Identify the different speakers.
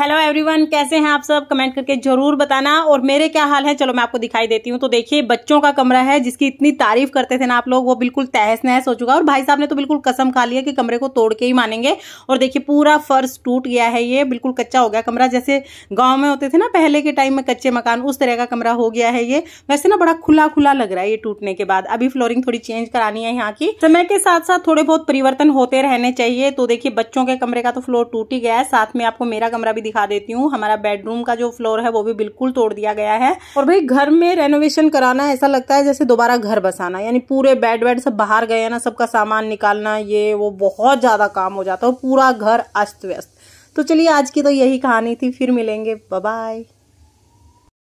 Speaker 1: hello everyone कैसे हैं आप सब कमेंट करके जरूर बताना और मेरे क्या हाल है चलो मैं आपको दिखाई देती हूँ तो देखिए बच्चों का कमरा है जिसकी इतनी तारीफ करते थे ना आप लोग वो बिल्कुल तहस नहस हो चुका और भाई साहब ने तो बिल्कुल कसम खा लिया कि कमरे को तोड़ के ही मानेंगे और देखिए पूरा फर्श टूट गया है ये बिल्कुल कच्चा हो गया कमरा जैसे गाँव में होते थे ना पहले के टाइम में कच्चे मकान उस तरह का कमरा हो गया है ये वैसे ना बड़ा खुला खुला लग रहा है ये टूटने के बाद अभी फ्लोरिंग थोड़ी चेंज करानी है यहाँ की समय के साथ साथ थोड़े बहुत परिवर्तन होते रहने चाहिए तो देखिये बच्चों के कमरे का तो फ्लोर टूट ही गया है साथ में आपको मेरा कमरा भी दिखा देती हूँ हमारा बेडरूम का जो फ्लोर है वो भी बिल्कुल तोड़ दिया गया है और भाई घर में रेनोवेशन कराना ऐसा लगता है जैसे दोबारा घर बसाना यानी पूरे बेड वेड सब बाहर गए ना सबका सामान निकालना ये वो बहुत ज़्यादा काम हो जाता है पूरा घर अस्त व्यस्त तो चलिए आज की तो यही कहानी थी फिर मिलेंगे बाय